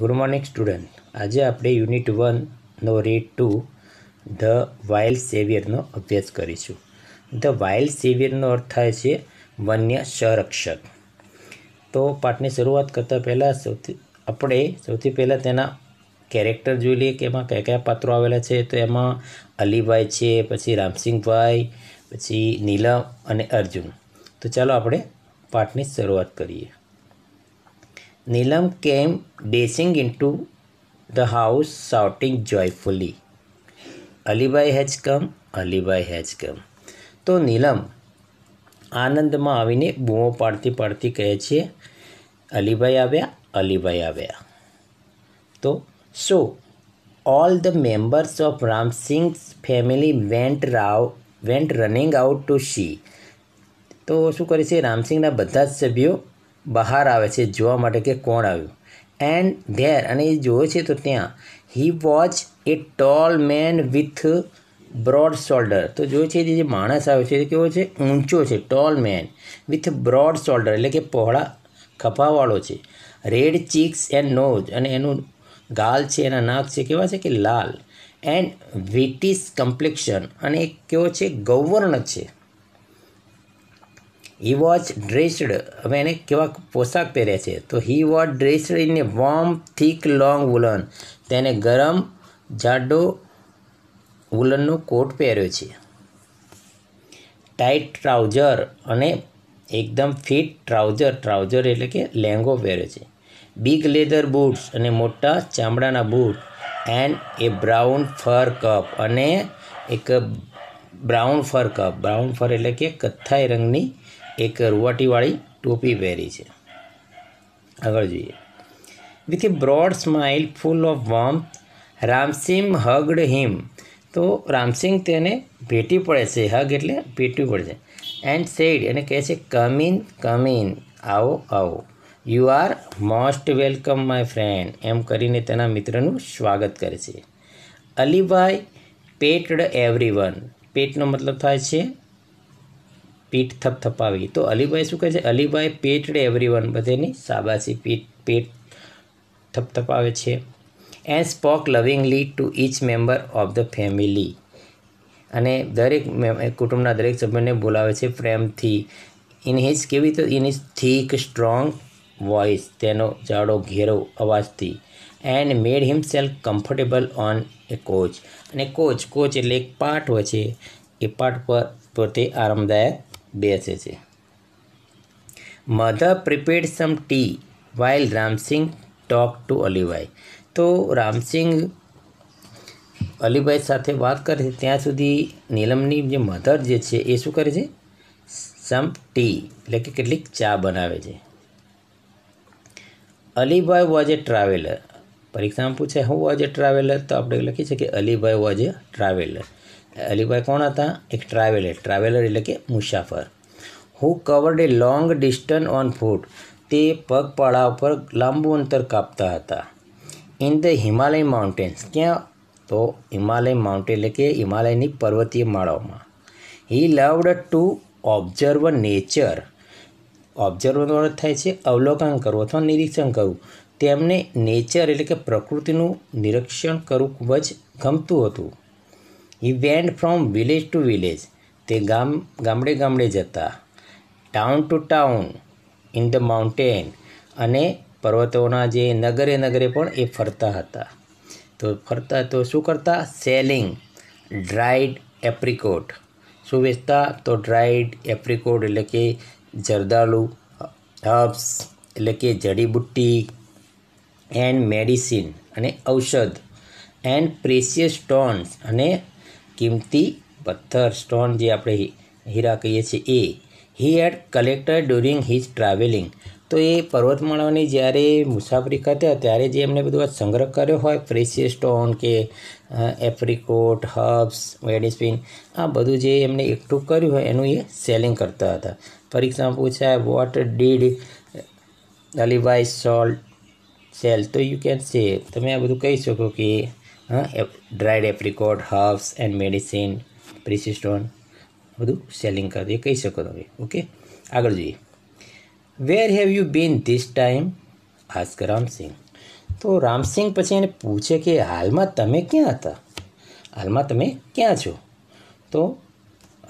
good morning student આજે આપણે unit વનનો રેડ ટુ ધ વાઇલ્ડ સેવિયરનો અભ્યાસ કરીશું ધ વાઇલ્ડ સેવિયરનો અર્થ થાય છે વન્ય સંરક્ષક તો પાઠની શરૂઆત કરતાં પહેલાં સૌથી આપણે સૌથી પહેલાં તેના કેરેક્ટર જોઈ લઈએ કે એમાં કયા કયા પાત્રો આવેલા છે તો એમાં અલીભાઈ છે પછી રામસિંહભાઈ પછી નીલમ અને અર્જુન તો ચાલો આપણે પાઠની શરૂઆત કરીએ Neelam came dashing into the house shouting joyfully, અલીબાઈ હેજ કમ અલીબાઈ હેજ કમ તો નીલમ આનંદમાં આવીને બૂમો પાડતી પાડતી કહે છે અલીભાઈ આવ્યા અલીભાઈ આવ્યા તો so all the members of Ramsingh's family went રાવ went running out to see તો શું કરે છે રામસિંગના બધા જ સભ્યો બહાર આવે છે જોવા માટે કે કોણ આવ્યું એન્ડ ધેર અને એ જોવે છે તો ત્યાં he watch a tall man with broad shoulder તો જોઈએ છે જે માણસ આવે છે એ કેવો છે ઊંચો છે tall man with broad shoulder એટલે કે પહોળા ખભાવાળો છે રેડ ચીક્સ એન્ડ નોઝ અને એનું ગાલ છે એના નાક છે કેવા છે કે લાલ એન્ડ વિટિસ કમ્પ્લેક્શન અને એ કેવો છે ગૌવર્ણ છે હી વોઝ ડ્રેસ્ડ હવે એને કેવા પોશાક પહેર્યા છે તો he was dressed in a warm thick long woollen તેને ગરમ જાડો વુલનનો કોટ પહેર્યો છે ટાઈટ ટ્રાઉઝર અને એકદમ ફિટ ટ્રાઉઝર ટ્રાઉઝર એટલે કે લેંગો પહેર્યો છે બિગ લેધર બૂટ્સ અને મોટા ચામડાના boot and a brown fur cap અને એક brown fur cap brown fur એટલે કે કથ્થાઈ રંગની એક રૂવાટીવાળી ટોપી પહેરી છે આગળ જોઈએ with a broad smile full of warm Ramsingh hugged him તો રામસિંહ તેને ભેટી પડે છે હગ એટલે ભેટવી પડે છે એન્ડ સેડ એને કહે છે કમિન કમિન આવો આવો you are most welcome my friend એમ કરીને તેના મિત્રનું સ્વાગત કરે છે અલીભાઈ પેટડ એવરીવન પેટનો મતલબ થાય છે પીઠ થપથપાવી તો અલીભાઈ શું કહે છે અલીભાઈ પેટડે એવરીવન બધેની શાબાશી પીઠ પેટ થપથપાવે છે and spoke lovingly to each member of the family અને દરેક કુટુંબના દરેક સભ્યને બોલાવે છે પ્રેમથી ઇન હિઝ કેવી તો in his thick strong voice તેનો જાડો ઘેરો અવાજથી and made himself comfortable on a couch અને કોચ કોચ એટલે એક પાર્ટ હોય છે એ પાર્ટ પર પોતે આરામદાયક બેસે છે mother prepared some tea while Ramsingh talk to Alibhai તો રામસિંગ અલીભાઈ સાથે વાત કરે છે ત્યાં સુધી નીલમની જે મધર જે છે એ શું કરે છે સમ ટી એટલે કે કેટલીક ચા બનાવે છે અલીભાઈ વોઝ એ ટ્રાવેલર પરીક્ષામાં પૂછે હું વોઝ એ ટ્રાવેલર તો આપણે લખી છે કે અલીભાઈ વોઝ એ ટ્રાવેલર અલીભાઈ કોણ હતા એક ટ્રાવેલર ટ્રાવેલર એટલે કે મુસાફર who covered a long distance on foot તે પગપાળા પર લાંબુ અંતર કાપતા હતા ઇન ધ હિમાલય માઉન્ટેન્સ ક્યાં તો હિમાલય માઉન્ટેન એટલે કે હિમાલયની પર્વતીય માળાઓમાં he loved to observe nature observe દ્વારા થાય છે અવલોકન કરવું અથવા નિરીક્ષણ કરવું તેમને નેચર એટલે કે પ્રકૃતિનું નિરીક્ષણ કરવું ખૂબ જ ગમતું હતું he went from village to village તે ગામ ગામડે ગામડે જતા town to town in the mountain અને પર્વતોના જે નગરે નગરે પણ એ ફરતા હતા તો ફરતા તો શું કરતા સેલિંગ ડ્રાઈડ એપ્રિકોટ શું વેચતા તો ડ્રાઈડ એપ્રિકોટ એટલે કે જરદાળુ હર્બ્સ એટલે કે જડીબુટ્ટી એન્ડ મેડિસિન અને ઔષધ એન્ડ પ્રેશિયસ સ્ટોન્સ અને કિંમતી પથ્થર સ્ટોન જે આપણે હીરા કહીએ છીએ એ he had collector during his travelling તો એ પર્વતમાળાઓની જ્યારે મુસાફરી કરતા ત્યારે જે એમણે બધું સંગ્રહ કર્યો હોય પ્રેશિયસ સ્ટોન કે એપ્રિકોટ હર્બ્સ વેડિસ્પિન આ બધું જે એમણે એકઠું કર્યું હોય એનું એ સેલિંગ કરતા હતા પરીક્ષામાં પૂછાય વોટ ડીડ અલીવાઇઝ સોલ્ટ સેલ તો યુ કેન સે તમે આ બધું કહી શકો કે dried apricot herbs and medicine precious stone બધું સેલિંગ કરી એ કહી શકો તમે ઓકે આગળ જોઈએ where have you been this time ask Ramsingh તો રામસિંહ પછી એને પૂછે કે હાલમાં તમે ક્યાં હતા હાલમાં તમે ક્યાં છો તો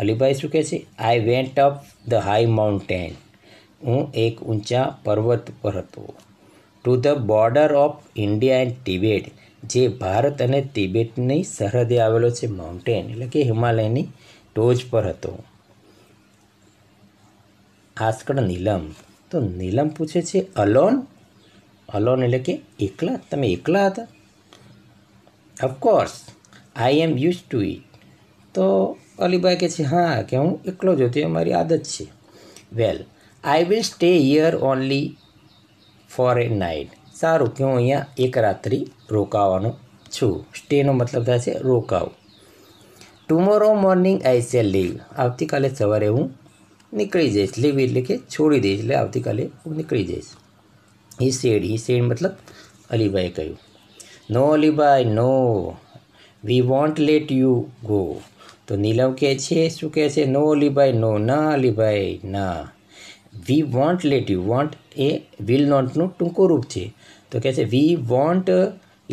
અલીભાઈ શું કહે છે I went up the high mountain હું એક ઊંચા પર્વત પર હતો to the border of India and Tibet જે ભારત અને તિબેટની સરહદે આવેલો છે માઉન્ટેન એટલે કે હિમાલયની ટોચ પર હતો આસ્કડ નીલમ તો નીલમ પૂછે છે અલોન અલોન એટલે કે એકલા તમે એકલા હતા of course I am use to it તો અલીબાઈ કહે છે હા કે હું એકલો જ હતો એ મારી આદત છે well I will stay here only for a night સારું કે હું અહીંયા એક રાત્રિ રોકાવાનો છું સ્ટેનો મતલબ થાય છે રોકાવું tomorrow morning I shall leave આવતીકાલે સવારે હું નીકળી જઈશ લીવ એટલે કે છોડી દઈશ એટલે આવતીકાલે હું નીકળી જઈશ હી શેડ હી શેડ મતલબ અલીભાઈએ કહ્યું no Alibhai no we won't let you go તો નીલવ કહે છે શું કહે છે નો અલીભાઈ નો ના અલીભાઈ ના we won't let you won't એ વિલ નોટનું ટૂંકું રૂપ છે તો કહે છે we won't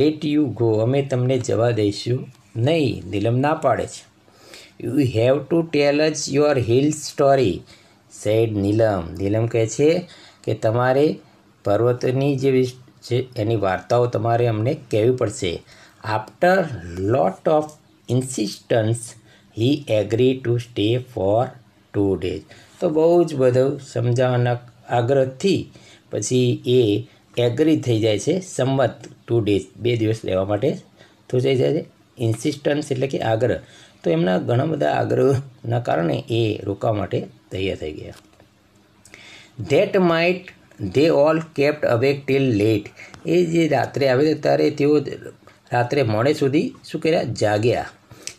let you go અમે તમને જવા દઈશું નહીં નીલમ ના પાડે છે યુ હેવ ટુ ટેલ જ your whole story said Neelam Neelam કહે છે કે તમારે પર્વતની જે એની વાર્તાઓ તમારે અમને કહેવી પડશે after lot of insistence he agree to stay for two days તો બહુ જ બધું સમજાવવાના આગ્રહથી પછી એ એગ્રી થઈ જાય છે સંમત ટુ ડેઝ બે દિવસ લેવા માટે તો થઈ જાય છે ઇન્સિસ્ટન્સ એટલે કે આગ્રહ તો એમના ઘણા બધા આગ્રહના કારણે એ રોકાવા માટે તૈયાર થઈ ગયા that might they all kept awake till late એ જે રાત્રે આવે ત્યારે તેઓ રાત્રે મોડે સુધી શું કર્યા જાગ્યા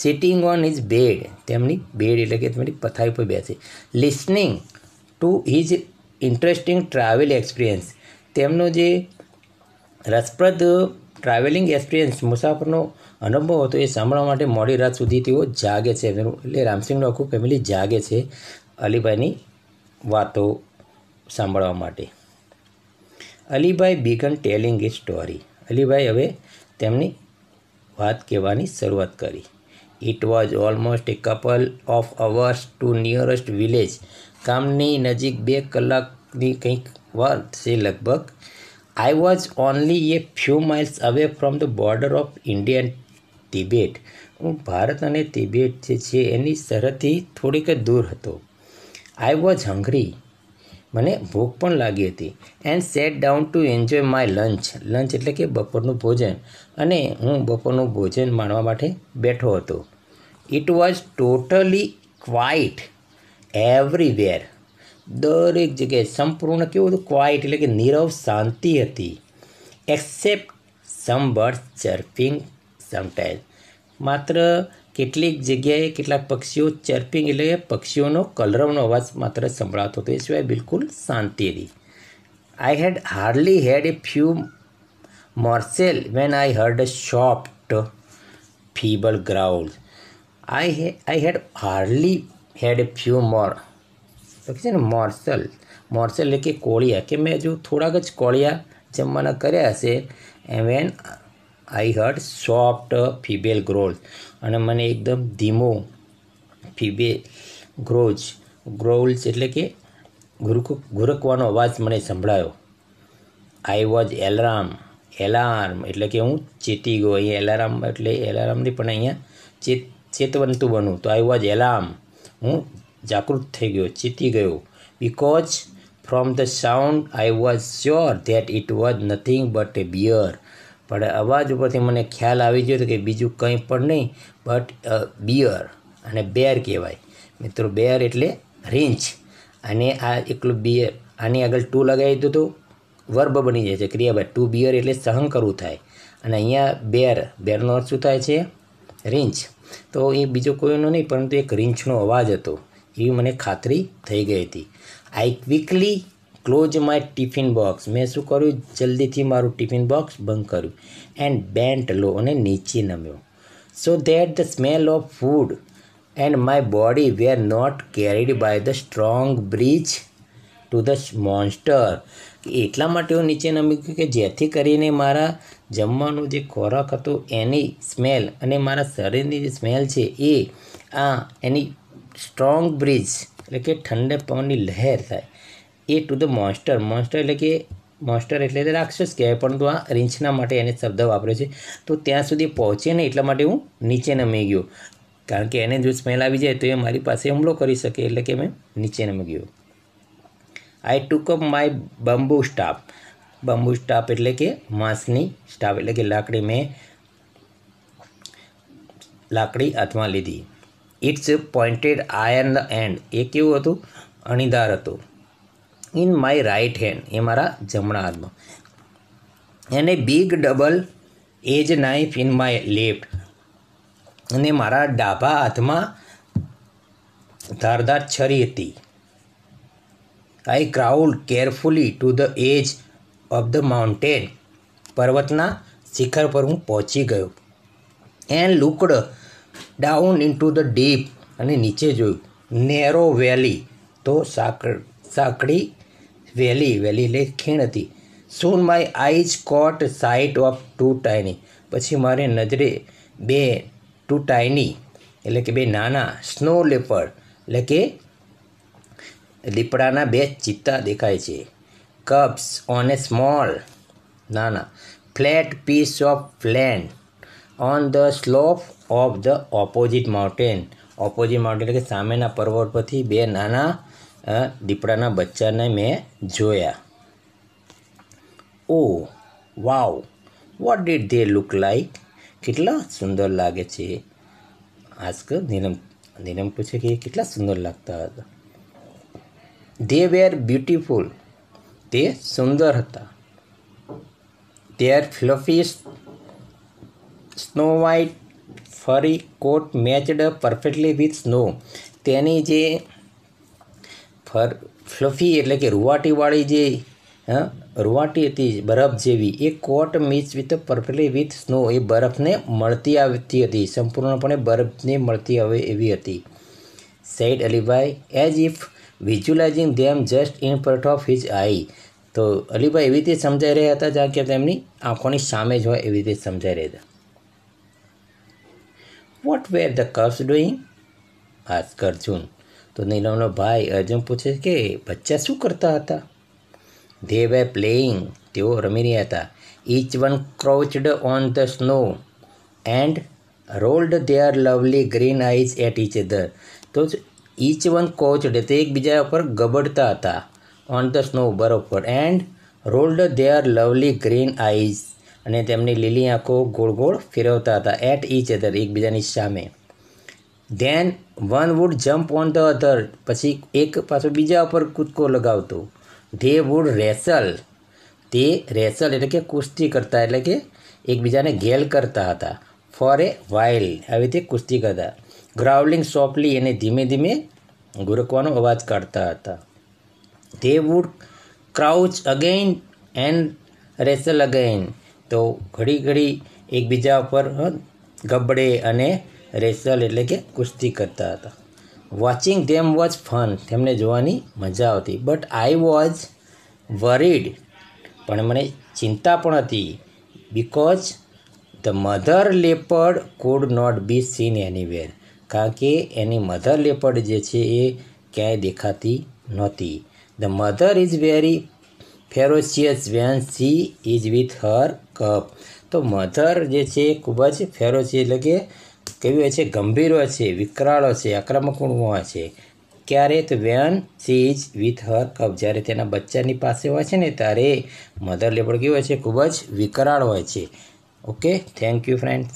સિટિંગ ઓન હિઝ બેડ તેમની બેડ એટલે કે તેમની પથારી પર બેસે listening to his interesting travel experience તેમનો જે રસપ્રદ ટ્રાવેલિંગ એક્સપિરિયન્સ મુસાફરનો અનુભવ હતો એ સાંભળવા માટે મોડી રાત સુધી તેઓ જાગે છે એટલે રામસિંહનું આખું ફેમિલી જાગે છે અલીભાઈની વાતો સાંભળવા માટે Alibhai began telling the story Alibhai હવે તેમની વાત કહેવાની શરૂઆત કરી it was almost a couple of hours to nearest village ગામની નજીક બે કલાકની કંઈક વર્થ છે લગભગ I was only a few miles away from the border of Indian Tibet હું ભારત અને તિબેટ જે છે એની સરહદથી થોડીક જ દૂર હતો આઈ વોઝ હંગરી મને ભૂખ પણ લાગી હતી and sat down to enjoy my lunch lunch એટલે કે બપોરનું ભોજન અને હું બપોરનું ભોજન માણવા માટે બેઠો હતો it was totally quiet everywhere દરેક જગ્યાએ સંપૂર્ણ કેવું હતું ક્વાઇટ એટલે કે નીરવ શાંતિ હતી except some birds chirping sometime માત્ર કેટલીક જગ્યાએ કેટલાક પક્ષીઓ ચર્પિંગ એટલે પક્ષીઓનો કલરવનો અવાજ માત્ર સંભળાતો હતો એ સિવાય બિલકુલ શાંતિ હતી I had hardly had a few morsel when I heard a soft feeble ground I I had hardly had a few more લખે છે ને મોર્સલ મોર્સલ એટલે કે કોળિયા કે મેં જો થોડાક જ કોળિયા જમવાના કર્યા હશે when I heard soft feeble growls અને મને એકદમ ધીમો ફીબેલ ગ્રોજ ગ્રોલ્સ એટલે કે ગુરુક ગુરકવાનો અવાજ મને સંભળાયો આઈ વોઝ એલાર્મ એલાર્મ એટલે કે હું ચેતી ગયો અહીંયા એલાર્મ એટલે એલાર્મની પણ અહીંયા ચેત ચેતવંતું બનું તો આઈ વોઝ એલાર્મ હું જાગૃત થઈ ગયો ચીતી ગયો because from the sound I was sure that it was nothing but a bear પણ અવાજ ઉપરથી મને ખ્યાલ આવી ગયો કે બીજું કંઈ પણ નહીં બટ બિયર અને બેર કહેવાય મિત્રો બેર એટલે રીંછ અને આ એકલું બિયર આની આગળ ટુ લગાવી દીધું તો વર્બ બની જાય છે ક્રિયા ભાઈ ટુ બિયર એટલે સહન કરવું થાય અને અહીંયા બેર બેરનો અર્થ શું થાય છે રીંછ તો એ બીજો કોઈનો નહીં પરંતુ એક રીંછનો અવાજ હતો એવી મને ખાતરી થઈ ગઈ હતી I quickly close my tiffin box મેં શું કર્યું જલ્દીથી મારું ટિફિન બોક્સ બંધ કર્યું એન્ડ બેન્ટ લો અને નીચે નમ્યો so that the smell of food and my body were not carried by the strong breeze to the monster એટલા માટે હું નીચે નમી ગયું કે જેથી કરીને મારા જમવાનો જે ખોરાક હતો એની સ્મેલ અને મારા શરીરની જે સ્મેલ છે એ આ એની સ્ટ્રોંગ બ્રિજ એટલે કે ઠંડે પવનની લહેર થાય એ ટુ ધ મોન્સ્ટર મોન્સ્ટર એટલે કે મોસ્ટર એટલે રાક્ષસ કહેવાય પરંતુ આ રીંછના માટે એને શબ્દ વાપરે છે તો ત્યાં સુધી પહોંચે નહીં એટલા માટે હું નીચે નમી ગયો કારણ કે એને જો સ્મેલ આવી જાય તો એ મારી પાસે હુમલો કરી શકે એટલે કે મેં નીચે નમી ગયો I took up my bamboo staff bamboo staff એટલે કે માંસની સ્ટાફ એટલે કે લાકડી મેં લાકડી હાથમાં લીધી ઇટ્સ પોઇન્ટેડ આયર્ન એન્ડ એ કેવું હતું અણીદાર હતું ઇન માય રાઇટ હેન્ડ એ મારા જમણા હાથમાં એને big double edge knife in my left અને મારા ડાભા હાથમાં ધારદાર છરી હતી I crawled carefully to the edge of the mountain પર્વતના શિખર પર હું પહોંચી ગયો and looked down into the deep અને નીચે જોયું નેરો વેલી તો સાંકળ સાંકડી વેલી વેલી એટલે ખીણ હતી soon my eyes caught sight of two tiny પછી મારે નજરે બે ટુ ટાઈની એટલે કે બે નાના સ્નો લેપડ એટલે કે લીપડાના બે ચિત્તા દેખાય છે કપ્સ ઓન એ સ્મોલ નાના flat piece of land on the slope of the opposite mountain opposite mountain એટલે કે સામેના પર્વત પરથી બે નાના દીપડાના બચ્ચાને મેં જોયા oh wow what did they look like કેટલા સુંદર લાગે છે આજકલ નીલમ નીલમ પૂછે કે કેટલા સુંદર લાગતા હતા ધે વેર બ્યુટીફુલ તે સુંદર હતા દેર fluffy snow white fur coat matched perfectly with snow તેની જે ફર ફ્લફી એટલે કે રૂવાટીવાળી જે રૂવાટી હતી બરફ જેવી એ coat matched with perfectly with snow એ બરફને મળતી આવતી હતી સંપૂર્ણપણે બરફને મળતી આવે એવી હતી said Alibhai as if visualizing them just in front of his eye તો અલીભાઈ એવી રીતે સમજાઈ રહ્યા હતા જ્યાં કે તેમની આંખોની સામે જ હોય એવી રીતે સમજાઈ રહ્યા હતા what were the cubs doing asked Arjun તો નીલમનો ભાઈ અર્જુન પૂછે કે બચ્ચા શું કરતા હતા ધે વે પ્લેઇંગ તેઓ રમી રહ્યા હતા each one crouched on the snow and rolled their lovely green eyes at each other તો ઇચ વન કોચડ તે એકબીજા ઉપર ગબડતા હતા ઓન ધ સ્નો બરોબર and rolled their lovely green eyes અને તેમની લીલી આંખો ગોળ ગોળ ફેરવતા હતા એટ ઈચ અધર એકબીજાની સામે then one would jump on the other પછી એક પાછો બીજા ઉપર કૂદકો લગાવતો ધે વુડ રેસલ તે રેસલ એટલે કે કુસ્તી કરતા એટલે કે એકબીજાને ઘેલ કરતા હતા ફોર એ વાઇલ આવી રીતે કુસ્તી કરતા ગ્રાઉલિંગ સોફ્ટલી એને ધીમે ધીમે ગુરકવાનો અવાજ કાઢતા હતા they would crouch again and wrestle again તો ઘડી ઘડી એકબીજા ઉપર ગબડે અને રેસલ એટલે કે કુસ્તી કરતા હતા વોચિંગ ધેમ વોઝ ફન તેમને જોવાની મજા આવતી બટ આઈ વોઝ વરીડ પણ મને ચિંતા પણ હતી because the mother leopard could not be seen anywhere કારણ કે એની મધર લેપર્ડ જે છે એ ક્યાંય દેખાતી નહોતી the mother is very ferocious when she is with her cub તો મધર જે છે એ ખૂબ જ ફેરોશિયસ એટલે કે કેવી હોય છે ગંભીર હોય છે વિકરાળ હોય છે આક્રમક ગુણ હોય છે ક્યારે તો when she is with her cub જ્યારે તેના બચ્ચાની પાસે હોય છે ને ત્યારે મધર લેબડ કેવું હોય છે ખૂબ જ વિકરાળ હોય છે ઓકે થેન્ક યુ ફ્રેન્ડ્સ